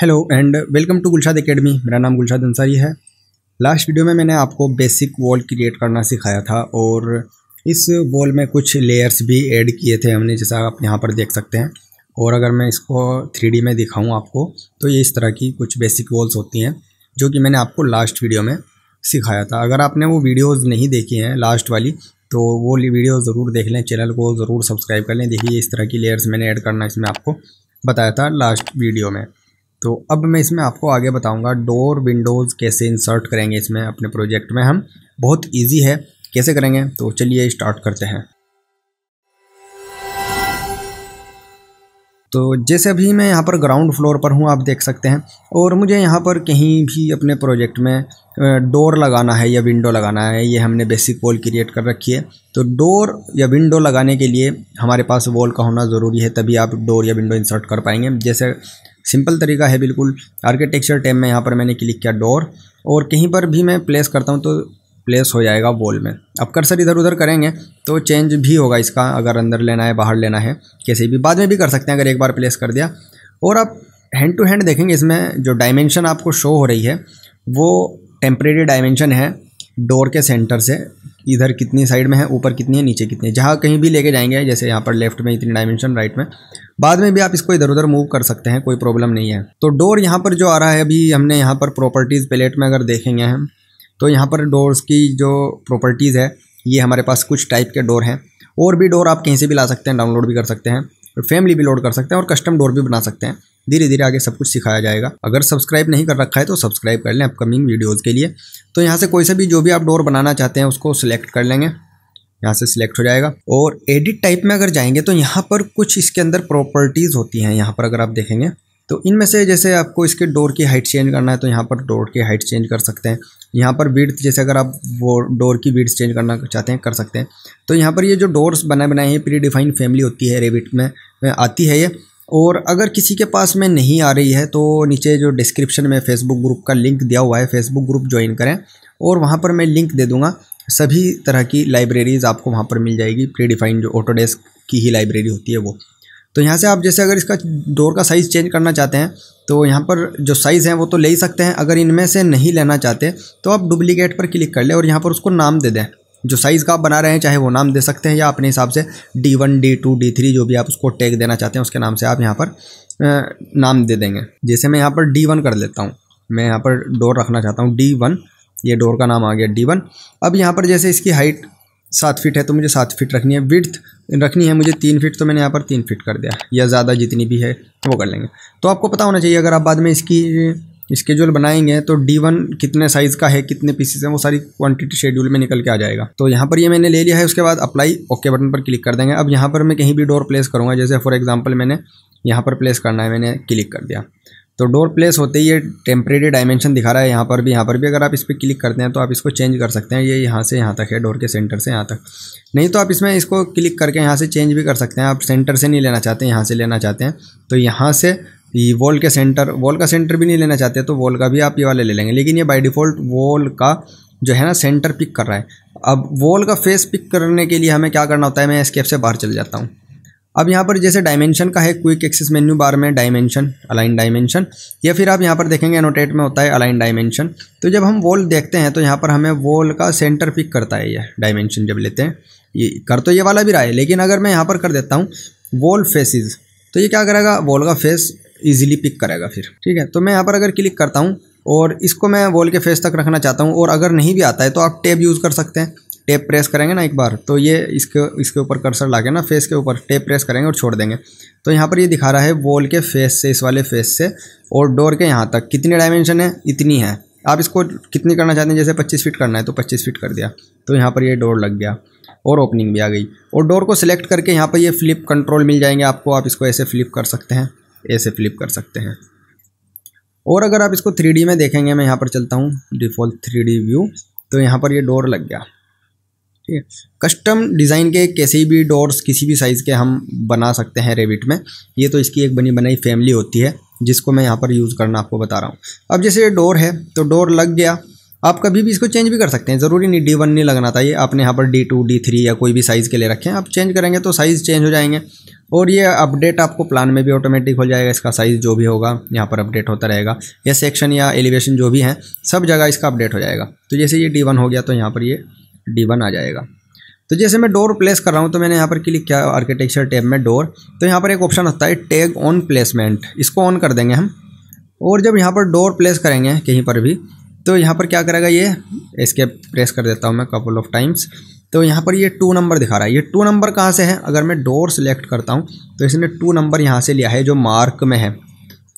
hello and welcome to Gulshad academy मेरा नाम गुलशाद अंसारी है लास्ट वीडियो में मैंने आपको बेसिक वॉल क्रिएट करना सिखाया था और इस वॉल में कुछ लेयर्स भी ऐड किए थे हमने जैसा आप यहाँ पर देख सकते हैं और अगर मैं इसको थ्री में दिखाऊँ आपको तो ये इस तरह की कुछ बेसिक वॉल्स होती हैं जो कि मैंने आपको लास्ट वीडियो में सिखाया था अगर आपने वो वीडियोज़ नहीं देखी हैं लास्ट वाली तो वो वीडियो ज़रूर देख लें चैनल को ज़रूर सब्सक्राइब कर लें देखिए इस तरह की लेयर्स मैंने ऐड करना इसमें आपको बताया था लास्ट वीडियो में तो अब मैं इसमें आपको आगे बताऊंगा डोर विंडोज़ कैसे इंसर्ट करेंगे इसमें अपने प्रोजेक्ट में हम बहुत इजी है कैसे करेंगे तो चलिए स्टार्ट करते हैं तो जैसे अभी मैं यहाँ पर ग्राउंड फ्लोर पर हूँ आप देख सकते हैं और मुझे यहाँ पर कहीं भी अपने प्रोजेक्ट में डोर लगाना है या विंडो लगाना है ये हमने बेसिक वॉल क्रिएट कर रखी है तो डोर या विंडो लगाने के लिए हमारे पास वॉल का होना ज़रूरी है तभी आप डोर या विंडो इंसर्ट कर पाएंगे जैसे सिंपल तरीका है बिल्कुल आर्किटेक्चर टैब में यहाँ पर मैंने क्लिक किया डोर और कहीं पर भी मैं प्लेस करता हूँ तो प्लेस हो जाएगा वॉल में अब कर्सर इधर उधर करेंगे तो चेंज भी होगा इसका अगर अंदर लेना है बाहर लेना है कैसे भी बाद में भी कर सकते हैं अगर एक बार प्लेस कर दिया और आप हैंड टू हैंड देखेंगे इसमें जो डायमेंशन आपको शो हो रही है वो टेम्परेरी डायमेंशन है डोर के सेंटर से इधर कितनी साइड में है ऊपर कितनी है नीचे कितनी है जहाँ कहीं भी लेके जाएंगे जैसे यहाँ पर लेफ्ट में इतनी डायमेंशन राइट में बाद में भी आप इसको इधर उधर मूव कर सकते हैं कोई प्रॉब्लम नहीं है तो डोर यहाँ पर जो आ रहा है अभी हमने यहाँ पर प्रॉपर्टीज़ प्लेट में अगर देखेंगे हम तो यहाँ पर डोर्स की जो प्रॉपर्टीज़ है ये हमारे पास कुछ टाइप के डोर हैं और भी डोर आप कहीं से भी ला सकते हैं डाउनलोड भी कर सकते हैं फैमिली भी लोड कर सकते हैं और कस्टम डोर भी बना सकते हैं धीरे धीरे आगे सब कुछ सिखाया जाएगा अगर सब्सक्राइब नहीं कर रखा है तो सब्सक्राइब कर लें अपकमिंग वीडियोज़ के लिए तो यहाँ से कोई सा भी जो भी आप डोर बनाना चाहते हैं उसको सिलेक्ट कर लेंगे यहाँ से सिलेक्ट हो जाएगा और एडिट टाइप में अगर जाएंगे तो यहाँ पर कुछ इसके अंदर प्रॉपर्टीज़ होती हैं यहाँ पर अगर आप देखेंगे तो इनमें से जैसे आपको इसके डोर की हाइट चेंज करना है तो यहाँ पर डोर की हाइट चेंज कर सकते हैं यहाँ पर बीड्स जैसे अगर आप वो डोर की बीड्स चेंज करना चाहते हैं कर सकते हैं तो यहाँ पर ये जो डोर्स बनाए बनाए हैं प्री डिफाइंड फैमिली होती है रेबिट में, में आती है ये और अगर किसी के पास में नहीं आ रही है तो नीचे जो डिस्क्रिप्शन में फेसबुक ग्रुप का लिंक दिया हुआ है फेसबुक ग्रुप ज्वाइन करें और वहाँ पर मैं लिंक दे दूँगा सभी तरह की लाइब्रेरीज़ आपको वहाँ पर मिल जाएगी प्री डिफाइंड जो ऑटोडेस्क की ही लाइब्रेरी होती है वो तो यहाँ से आप जैसे अगर इसका डोर का साइज़ चेंज करना चाहते हैं तो यहाँ पर जो साइज़ है वो तो ले ही सकते हैं अगर इनमें से नहीं लेना चाहते तो आप डुप्लीकेट पर क्लिक कर लें और यहाँ पर उसको नाम दे दें जो साइज़ का आप बना रहे हैं चाहे वो नाम दे सकते हैं या अपने हिसाब से D one D two D three जो भी आप उसको टैग देना चाहते हैं उसके नाम से आप यहाँ पर नाम दे देंगे जैसे मैं यहाँ पर डी वन कर लेता हूँ मैं यहाँ पर डोर रखना चाहता हूँ डी वन ये डोर का नाम आ गया डी वन अब यहाँ पर जैसे इसकी हाइट सात फीट है तो मुझे सात फीट रखनी है विर्थ रखनी है मुझे तीन फीट तो मैंने यहाँ पर तीन फीट कर दिया या ज़्यादा जितनी भी है वो कर लेंगे तो आपको पता होना चाहिए अगर आप बाद में इसकी स्केड्यूल बनाएंगे तो डी वन कितने साइज़ का है कितने पीसेस हैं वो सारी क्वांटिटी शेड्यूल में निकल के आ जाएगा तो यहाँ पर ये मैंने ले लिया है उसके बाद अप्लाई ओके बटन पर क्लिक कर देंगे अब यहाँ पर मैं कहीं भी डोर प्लेस करूँगा जैसे फॉर एग्जाम्पल मैंने यहाँ पर प्लेस करना है मैंने क्लिक कर दिया तो डोर प्लेस होते ही ये टेम्परेरी डायमेंशन दिखा रहा है यहाँ पर भी यहाँ पर भी अगर आप इस पर क्लिक करते हैं तो आप इसको चेंज कर सकते हैं ये यहाँ से यहाँ तक है डोर के सेंटर से यहाँ तक नहीं तो आप इसमें इसको क्लिक करके यहाँ से चेंज भी कर सकते हैं आप सेंटर से नहीं लेना चाहते हैं यहाँ से लेना चाहते हैं तो यहाँ से ये वॉल के सेंटर वॉल का सेंटर भी नहीं लेना चाहते तो वॉल का भी आप ये वाले ले लेंगे लेकिन ये बाई डिफ़ॉल्ट वॉल का जो है ना सेंटर पिक कर रहा है अब वॉल का फेस पिक करने के लिए हमें क्या करना होता है मैं स्केप से बाहर चल जाता हूँ अब यहाँ पर जैसे डायमेंशन का है क्विक एक्सेस मेन्यू बार में डायमेंशन अलाइन डायमेंशन या फिर आप यहाँ पर देखेंगे एनोटेट में होता है अलाइन डायमेंशन तो जब हम वॉल देखते हैं तो यहाँ पर हमें वॉल का सेंटर पिक करता है यह डायमेंशन जब लेते हैं ये कर तो ये वाला भी रहा है लेकिन अगर मैं यहाँ पर कर देता हूँ वॉल फेसिस तो ये क्या करेगा वॉल का फेस ईजिली पिक करेगा फिर ठीक है तो मैं यहाँ पर अगर क्लिक करता हूँ और इसको मैं वॉल के फेस तक रखना चाहता हूँ और अगर नहीं भी आता है तो आप टेप यूज़ कर सकते हैं टेप प्रेस करेंगे ना एक बार तो ये इसके इसके ऊपर कर्सर लागे ना फेस के ऊपर टेप प्रेस करेंगे और छोड़ देंगे तो यहाँ पर ये दिखा रहा है वॉल के फेस से इस वाले फेस से और डोर के यहाँ तक कितनी डायमेंशन है इतनी है आप इसको कितनी करना चाहते हैं जैसे पच्चीस फीट करना है तो पच्चीस फीट कर दिया तो यहाँ पर ये डोर लग गया और ओपनिंग भी आ गई और डोर को सिलेक्ट करके यहाँ पर ये फ्लिप कंट्रोल मिल जाएंगे आपको आप इसको ऐसे फ्लिप कर सकते हैं ऐसे फ्लिप कर सकते हैं और अगर आप इसको थ्री में देखेंगे मैं यहाँ पर चलता हूँ डिफ़ॉल्ट थ्री व्यू तो यहाँ पर ये डोर लग गया ठीक है कस्टम डिज़ाइन के कैसे भी डोर्स किसी भी साइज़ के हम बना सकते हैं रेबिट में ये तो इसकी एक बनी बनाई फैमिली होती है जिसको मैं यहाँ पर यूज़ करना आपको बता रहा हूँ अब जैसे ये डोर है तो डोर लग गया आप कभी भी इसको चेंज भी कर सकते हैं ज़रूरी नहीं डी वन नहीं लगना था ये आपने यहाँ पर डी टू डी थ्री या कोई भी साइज़ के ले रखें आप चेंज करेंगे तो साइज़ चेंज हो जाएंगे और ये अपडेट आपको प्लान में भी ऑटोमेटिक हो जाएगा इसका साइज़ जो भी होगा यहाँ पर अपडेट होता रहेगा या सेक्शन या एलिवेशन जो भी हैं सब जगह इसका अपडेट हो जाएगा तो जैसे ये डी हो गया तो यहाँ पर ये डी आ जाएगा तो जैसे मैं डोर प्लेस कर रहा हूँ तो मैंने यहाँ पर क्लिक किया आर्किटेक्चर टैब में डोर तो यहाँ पर एक ऑप्शन होता है टैग ऑन प्लेसमेंट इसको ऑन कर देंगे हम और जब यहाँ पर डोर प्लेस करेंगे कहीं पर भी तो यहाँ पर क्या करेगा ये इसके प्रेस कर देता हूँ मैं कपल ऑफ टाइम्स तो यहाँ पर ये टू नंबर दिखा रहा है ये टू नंबर कहाँ से है अगर मैं डोर सेलेक्ट करता हूँ तो इसने टू नंबर यहाँ से लिया है जो मार्क में है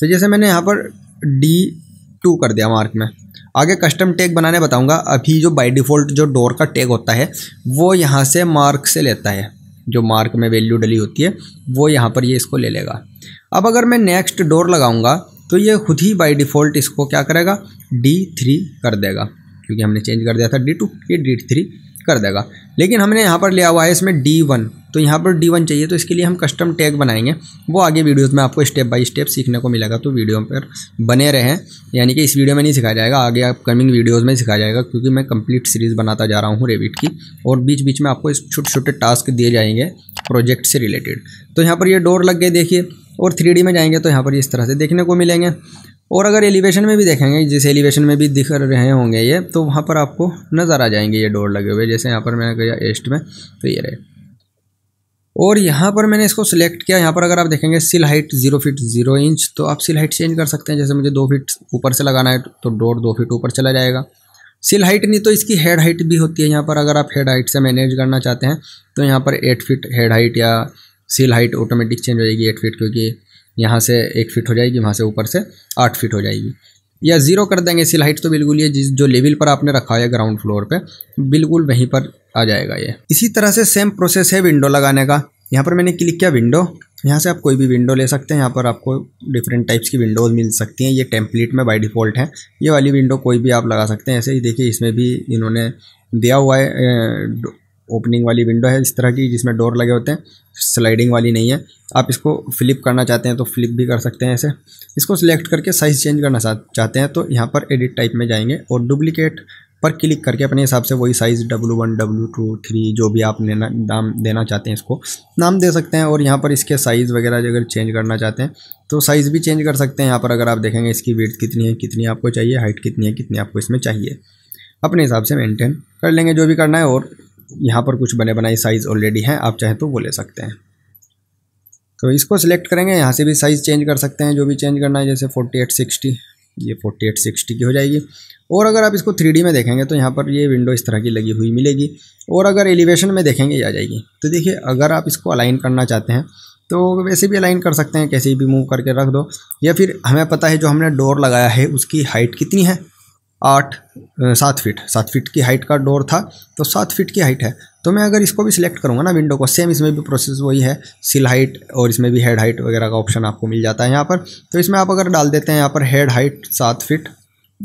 तो जैसे मैंने यहाँ पर डी टू कर दिया मार्क में आगे कस्टम टैग बनाने बताऊँगा अभी जो बाई डिफ़ॉल्ट जो डोर का टैग होता है वो यहाँ से मार्क से लेता है जो मार्क में वैल्यू डली होती है वो यहाँ पर ये इसको ले लेगा अब अगर मैं नेक्स्ट डोर लगाऊँगा तो ये खुद ही बाई डिफ़ॉल्ट इसको क्या करेगा डी थ्री कर देगा क्योंकि हमने चेंज कर दिया था डी टू ये डी थ्री कर देगा लेकिन हमने यहाँ पर लिया हुआ है इसमें डी वन तो यहाँ पर डी वन चाहिए तो इसके लिए हम कस्टम टैग बनाएंगे वो आगे वीडियोज़ में आपको स्टेप बाय स्टेप सीखने को मिलेगा तो वीडियो पर बने रहें यानी कि इस वीडियो में नहीं सिखाया जाएगा आगे अपकमिंग वीडियोज़ में सिखाया जाएगा क्योंकि मैं कंप्लीट सीरीज़ बनाता जा रहा हूँ रेबिट की और बीच बीच में आपको इस छोटे छोटे टास्क दिए जाएंगे प्रोजेक्ट से रिलेटेड तो यहाँ पर ये डोर लग गए देखिए और थ्री में जाएंगे तो यहाँ पर इस तरह से देखने को मिलेंगे और अगर एलिवेशन में भी देखेंगे जिस एलिवेशन में भी दिख रहे होंगे ये तो वहाँ पर आपको नज़र आ जाएंगे ये डोर लगे हुए जैसे यहाँ पर मैंने गया ईस्ट में तो ये रहे और यहाँ पर मैंने इसको सिलेक्ट किया यहाँ पर अगर आप देखेंगे sill height zero feet zero inch तो आप सिल हाइट चेंज कर सकते हैं जैसे मुझे दो फीट ऊपर से लगाना है तो डोर दो फीट ऊपर चला जाएगा सिल हाइट नहीं तो इसकी हेड हाइट भी होती है यहाँ पर अगर आप हेड हाइट से मैनेज करना चाहते हैं तो यहाँ पर एट फिट हेड हाइट या सिल हाइट ऑटोमेटिक चेंज हो जाएगी एट फिट क्योंकि यहाँ से एक फिट हो जाएगी वहाँ से ऊपर से आठ फिट हो जाएगी या ज़ीरो कर देंगे सिल हाइट तो बिल्कुल ये जिस जो लेवल पर आपने रखा है ग्राउंड फ्लोर पे बिल्कुल वहीं पर आ जाएगा ये इसी तरह से सेम प्रोसेस है विंडो लगाने का यहाँ पर मैंने क्लिक किया विंडो यहाँ से आप कोई भी विंडो ले सकते हैं यहाँ पर आपको डिफरेंट टाइप्स की विंडोज़ मिल सकती हैं ये टेम्पलेट में बाई डिफ़ॉल्ट है ये वाली विंडो कोई भी आप लगा सकते हैं ऐसे ही देखिए इसमें भी इन्होंने दिया हुआ है ओपनिंग वाली विंडो है इस तरह की जिसमें डोर लगे होते हैं स्लाइडिंग वाली नहीं है आप इसको फ्लिप करना चाहते हैं तो फ्लिप भी कर सकते हैं ऐसे इसको सिलेक्ट करके साइज़ चेंज करना चाहते हैं तो यहाँ पर एडिट टाइप में जाएंगे और डुप्लिकेट पर क्लिक करके अपने हिसाब से वही size W one W two three जो भी आप लेना नाम देना चाहते हैं इसको नाम दे सकते हैं और यहाँ पर इसके साइज़ वगैरह अगर चेंज करना चाहते हैं तो साइज़ भी चेंज कर सकते हैं यहाँ पर अगर आप देखेंगे इसकी वेट कितनी है कितनी आपको चाहिए हाइट कितनी है कितनी आपको इसमें चाहिए अपने हिसाब से मेनटेन कर लेंगे जो भी करना है और यहाँ पर कुछ बने बनाए साइज़ ऑलरेडी हैं आप चाहें तो वो ले सकते हैं तो इसको सिलेक्ट करेंगे यहाँ से भी साइज़ चेंज कर सकते हैं जो भी चेंज करना है जैसे फोर्टी एट सिक्सटी ये फोर्टी एट सिक्सटी की हो जाएगी और अगर आप इसको थ्री में देखेंगे तो यहाँ पर ये विंडो इस तरह की लगी हुई मिलेगी और अगर एलिवेशन में देखेंगे ये आ जाएगी तो देखिए अगर आप इसको अलाइन करना चाहते हैं तो वैसे भी अलाइन कर सकते हैं कैसे भी मूव करके रख दो या फिर हमें पता है जो हमने डोर लगाया है उसकी हाइट कितनी है आठ सात फीट सात फीट की हाइट का डोर था तो सात फीट की हाइट है तो मैं अगर इसको भी सिलेक्ट करूँगा ना विंडो को सेम इसमें भी प्रोसेस वही है सिल हाइट और इसमें भी हेड हाइट वगैरह का ऑप्शन आपको मिल जाता है यहाँ पर तो इसमें आप अगर डाल देते हैं यहाँ पर हेड हाइट सात फिट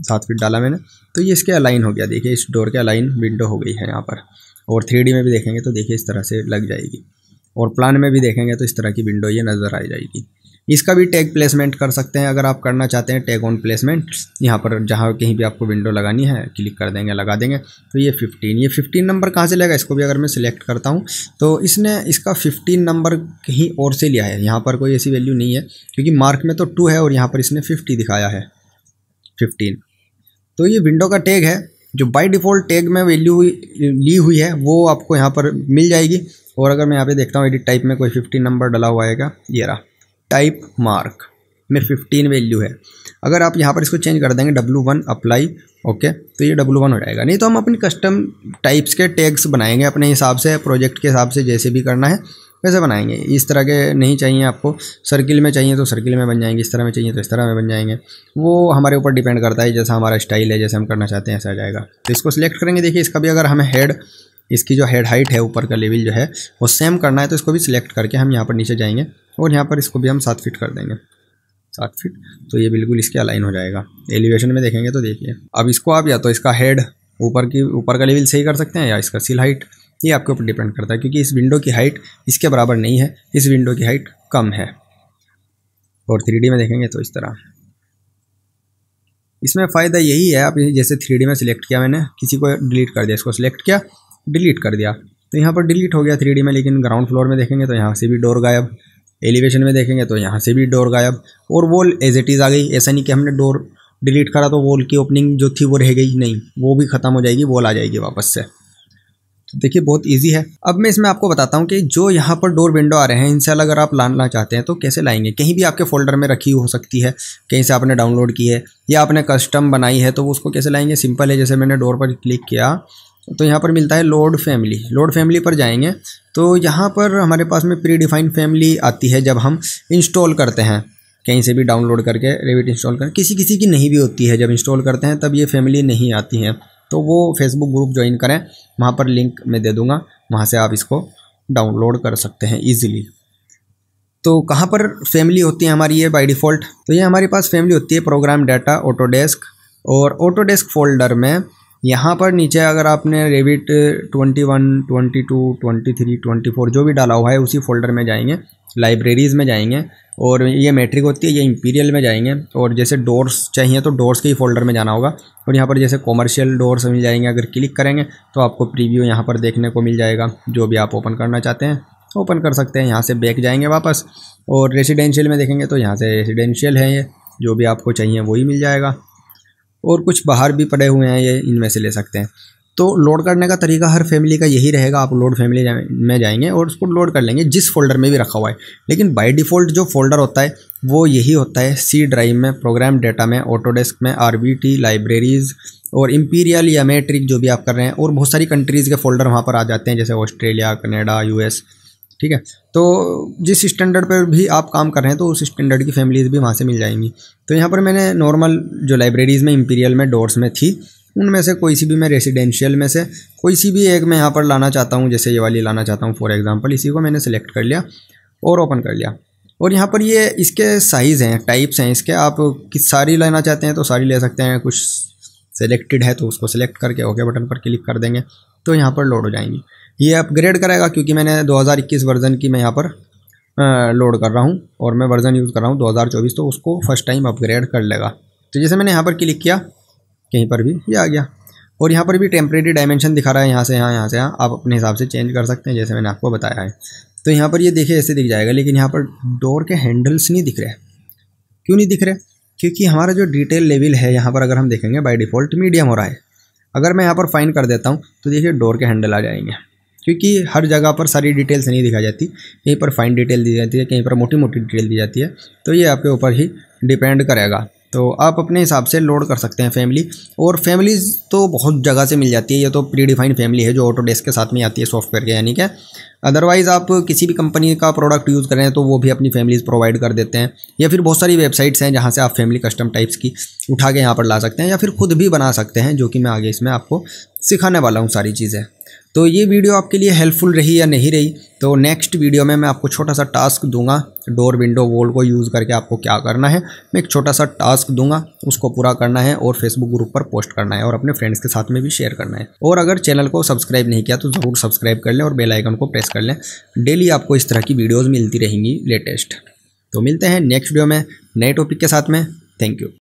सात फिट डाला मैंने तो ये इसके अलाइन हो गया देखिए इस डोर के अलाइन विंडो हो गई है यहाँ पर और थ्री में भी देखेंगे तो देखिए इस तरह से लग जाएगी और प्लान में भी देखेंगे तो इस तरह की विंडो ये नज़र आ जाएगी इसका भी टैग प्लेसमेंट कर सकते हैं अगर आप करना चाहते हैं टैग ऑन प्लेसमेंट यहाँ पर जहाँ कहीं भी आपको विंडो लगानी है क्लिक कर देंगे लगा देंगे तो ये फिफ्टीन ये फिफ्टीन नंबर कहाँ से लेगा इसको भी अगर मैं सिलेक्ट करता हूँ तो इसने इसका फिफ्टीन नंबर कहीं और से लिया है यहाँ पर कोई ऐसी वैल्यू नहीं है क्योंकि मार्क में तो टू है और यहाँ पर इसने फिफ्टी दिखाया है फिफ्टीन तो ये विंडो का टैग है जो बाई डिफ़ॉल्ट टैग में वैल्यू ली हुई है वो आपको यहाँ पर मिल जाएगी और अगर मैं यहाँ पर देखता हूँ एडिट टाइप में कोई फिफ्टीन नंबर डला हुआ है क्या ये रहा टाइप मार्क में फिफ्टीन वैल्यू है अगर आप यहाँ पर इसको चेंज कर देंगे डब्लू वन अप्लाई ओके तो ये डब्लू वन हो जाएगा नहीं तो हम अपनी कस्टम टाइप्स के टैग्स बनाएंगे अपने हिसाब से प्रोजेक्ट के हिसाब से जैसे भी करना है वैसे बनाएंगे इस तरह के नहीं चाहिए आपको सर्किल में चाहिए तो सर्किल में बन जाएंगे इस तरह में चाहिए तो इस तरह में बन जाएंगे वो हमारे ऊपर डिपेंड करता है जैसा हमारा स्टाइल है जैसे हम करना चाहते हैं ऐसा जाएगा तो इसको सिलेक्ट करेंगे देखिए इसका भी अगर हमें हेड इसकी जो हेड हाइट है ऊपर का लेवल जो है वो सेम करना है तो इसको भी सिलेक्ट करके हम यहाँ पर नीचे जाएंगे और यहाँ पर इसको भी हम सात फिट कर देंगे सात फिट तो ये बिल्कुल इसके अलाइन हो जाएगा एलिवेशन में देखेंगे तो देखिए अब इसको आप या तो इसका हेड ऊपर की ऊपर का लेवल सही कर सकते हैं या इसका सील हाइट ये आपके ऊपर डिपेंड करता है क्योंकि इस विंडो की हाइट इसके बराबर नहीं है इस विंडो की हाइट कम है और थ्री में देखेंगे तो इस तरह इसमें फ़ायदा यही है आप जैसे थ्री में सिलेक्ट किया मैंने किसी को डिलीट कर दिया इसको सिलेक्ट किया डिलीट कर दिया तो यहाँ पर डिलीट हो गया थ्री में लेकिन ग्राउंड फ्लोर में देखेंगे तो यहाँ से भी डोर गायब एलिवेशन में देखेंगे तो यहाँ से भी डोर गायब और वॉल एज इट इज़ आ गई ऐसा नहीं कि हमने डोर डिलीट करा तो वॉल की ओपनिंग जो थी वो रह गई नहीं वो भी ख़त्म हो जाएगी वॉल आ जाएगी वापस से तो देखिए बहुत इजी है अब मैं इसमें आपको बताता हूँ कि जो यहाँ पर डोर विंडो आ रहे हैं इनसे अगर आप लाना चाहते हैं तो कैसे लाएंगे कहीं भी आपके फोल्डर में रखी हो सकती है कहीं से आपने डाउनलोड की है या आपने कस्टम बनाई है तो उसको कैसे लाएंगे सिंपल है जैसे मैंने डोर पर क्लिक किया तो यहाँ पर मिलता है लोड फैमिली लोड फैमिली पर जाएंगे तो यहाँ पर हमारे पास में प्री डिफाइंड फैमिली आती है जब हम इंस्टॉल करते हैं कहीं से भी डाउनलोड करके रेविट इंस्टॉल कर किसी किसी की नहीं भी होती है जब इंस्टॉल करते हैं तब ये फैमिली नहीं आती है तो वो फेसबुक ग्रुप ज्वाइन करें वहाँ पर लिंक मैं दे दूँगा वहाँ से आप इसको डाउनलोड कर सकते हैं ईजिली तो कहाँ पर फैमिली होती है हमारी ये बाई डिफ़ॉल्ट तो ये हमारे पास फैमिली होती है प्रोग्राम डाटा ऑटोडेस्क और ऑटोडेस्क फोल्डर में यहाँ पर नीचे अगर आपने Revit twenty one twenty two twenty three twenty four जो भी डाला हुआ है उसी फोल्डर में जाएंगे लाइब्रेरीज़ में जाएंगे और ये मेट्रिक होती है ये इंपीरियल में जाएंगे और जैसे डोर्स चाहिए तो डोर्स के ही फोल्डर में जाना होगा और यहाँ पर जैसे कॉमर्शियल डोर्स मिल जाएंगे अगर क्लिक करेंगे तो आपको प्रीव्यू यहाँ पर देखने को मिल जाएगा जो भी आप ओपन करना चाहते हैं ओपन कर सकते हैं यहाँ से बैक जाएंगे वापस और रेसिडेंशियल में देखेंगे तो यहाँ से रेसिडेंशियल है ये जो भी आपको चाहिए वही मिल जाएगा और कुछ बाहर भी पड़े हुए हैं ये इनमें से ले सकते हैं तो लोड करने का तरीका हर फैमिली का यही रहेगा आप लोड फैमिली में जाएंगे और उसको लोड कर लेंगे जिस फोल्डर में भी रखा हुआ है लेकिन बाय डिफ़ॉल्ट जो फोल्डर होता है वो यही होता है सी ड्राइव में प्रोग्राम डेटा में ऑटोडेस्क में आर लाइब्रेरीज़ और इम्पीरियल या मेट्रिक जो भी आप कर रहे हैं और बहुत सारी कंट्रीज़ के फोल्डर वहाँ पर आ जाते हैं जैसे ऑस्ट्रेलिया कनेडा यू ठीक है तो जिस स्टैंडर्ड पर भी आप काम कर रहे हैं तो उस स्टैंडर्ड की फैमिलीज़ भी वहाँ से मिल जाएंगी तो यहाँ पर मैंने नॉर्मल जो लाइब्रेरीज़ में इम्पीरियल में डोर्स में थी उनमें से कोई सी भी मैं रेसिडेंशियल में से कोई सी भी एक मैं यहाँ पर लाना चाहता हूँ जैसे ये वाली लाना चाहता हूँ फॉर एग्ज़ाम्पल इसी को मैंने सेलेक्ट कर लिया और ओपन कर लिया और यहाँ पर ये इसके साइज़ हैं टाइप्स हैं इसके आप किस सारी लेना चाहते हैं तो सारी ले सकते हैं कुछ सेलेक्टेड है तो उसको सेलेक्ट करके ओके बटन पर क्लिक कर देंगे तो यहाँ पर लोड हो जाएंगी ये अपग्रेड करेगा क्योंकि मैंने 2021 वर्ज़न की मैं यहाँ पर लोड कर रहा हूँ और मैं वर्ज़न यूज़ कर रहा हूँ 2024 तो उसको फर्स्ट टाइम अपग्रेड कर लेगा तो जैसे मैंने यहाँ पर क्लिक किया कहीं पर भी ये आ गया और यहाँ पर भी टेम्प्रेरी डायमेंशन दिखा रहा है यहाँ से यहाँ यहाँ से यहाँ आप अपने हिसाब से चेंज कर सकते हैं जैसे मैंने आपको बताया है तो यहाँ पर ये देखे ऐसे दिख जाएगा लेकिन यहाँ पर डोर के हैंडल्स नहीं दिख रहे क्यों नहीं दिख रहे क्योंकि हमारा जो डिटेल लेवल है यहाँ पर अगर हम देखेंगे बाय डिफ़ॉल्ट मीडियम हो रहा है अगर मैं यहाँ पर फाइन कर देता हूँ तो देखिए डोर के हैंडल आ जाएंगे क्योंकि हर जगह पर सारी डिटेल्स नहीं दिखाई जाती कहीं पर फाइन डिटेल दी जाती है कहीं पर मोटी मोटी डिटेल दी जाती है तो ये आपके ऊपर ही डिपेंड करेगा तो आप अपने हिसाब से लोड कर सकते हैं फैमिली और फैमिलीज़ तो बहुत जगह से मिल जाती है ये तो प्री डिफाइंड फैमिली है जो ऑटोडेस्क के साथ में आती है सॉफ्टवेयर के यानी क्या अदरवाइज़ आप किसी भी कंपनी का प्रोडक्ट यूज़ करें तो वो भी अपनी फैमिलीज़ प्रोवाइड कर देते हैं या फिर बहुत सारी वेबसाइट्स हैं जहाँ से आप फैमिली कस्टम टाइप्स की उठा के यहाँ पर ला सकते हैं या फिर खुद भी बना सकते हैं जो कि मैं आगे इसमें आपको सिखाने वाला हूँ सारी चीज़ें तो ये वीडियो आपके लिए हेल्पफुल रही या नहीं रही तो नेक्स्ट वीडियो में मैं आपको छोटा सा टास्क दूंगा डोर विंडो वॉल को यूज़ करके आपको क्या करना है मैं एक छोटा सा टास्क दूंगा उसको पूरा करना है और फेसबुक ग्रुप पर पोस्ट करना है और अपने फ्रेंड्स के साथ में भी शेयर करना है और अगर चैनल को सब्सक्राइब नहीं किया तो ज़रूर सब्सक्राइब कर लें और बेलाइकन को प्रेस कर लें डेली आपको इस तरह की वीडियोज़ मिलती रहेंगी लेटेस्ट तो मिलते हैं नेक्स्ट वीडियो में नए टॉपिक के साथ में थैंक यू